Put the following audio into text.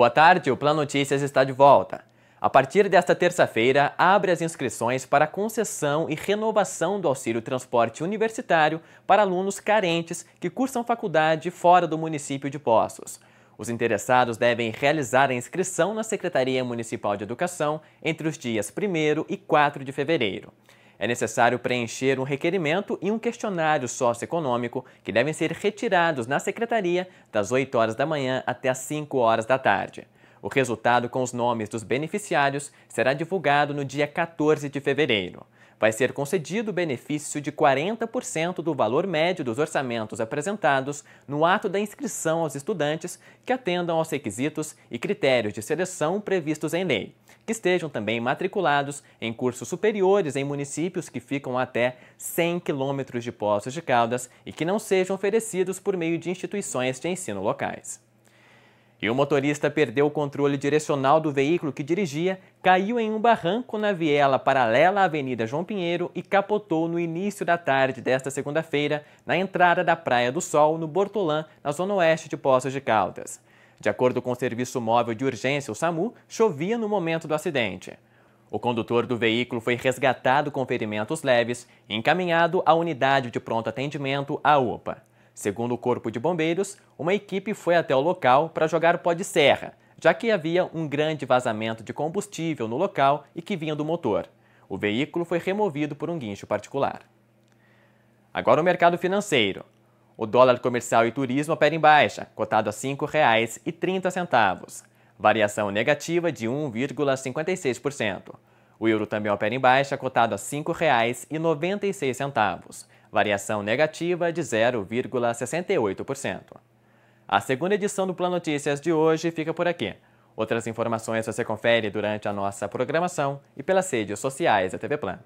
Boa tarde, o Plano Notícias está de volta. A partir desta terça-feira, abre as inscrições para concessão e renovação do auxílio transporte universitário para alunos carentes que cursam faculdade fora do município de Poços. Os interessados devem realizar a inscrição na Secretaria Municipal de Educação entre os dias 1 e 4 de fevereiro. É necessário preencher um requerimento e um questionário socioeconômico que devem ser retirados na secretaria das 8 horas da manhã até as 5 horas da tarde. O resultado com os nomes dos beneficiários será divulgado no dia 14 de fevereiro. Vai ser concedido o benefício de 40% do valor médio dos orçamentos apresentados no ato da inscrição aos estudantes que atendam aos requisitos e critérios de seleção previstos em lei, que estejam também matriculados em cursos superiores em municípios que ficam até 100 quilômetros de Poços de Caldas e que não sejam oferecidos por meio de instituições de ensino locais. E o motorista perdeu o controle direcional do veículo que dirigia, caiu em um barranco na viela paralela à Avenida João Pinheiro e capotou no início da tarde desta segunda-feira, na entrada da Praia do Sol, no Bortolã, na zona oeste de Poços de Caldas. De acordo com o Serviço Móvel de Urgência, o SAMU, chovia no momento do acidente. O condutor do veículo foi resgatado com ferimentos leves e encaminhado à unidade de pronto atendimento, a UPA. Segundo o Corpo de Bombeiros, uma equipe foi até o local para jogar pó de serra, já que havia um grande vazamento de combustível no local e que vinha do motor. O veículo foi removido por um guincho particular. Agora o mercado financeiro. O dólar comercial e turismo opera em baixa, cotado a R$ 5,30, variação negativa de 1,56%. O euro também opera em baixa, cotado a R$ 5,96 variação negativa de 0,68%. A segunda edição do Plano Notícias de hoje fica por aqui. Outras informações você confere durante a nossa programação e pelas redes sociais da TV Plan.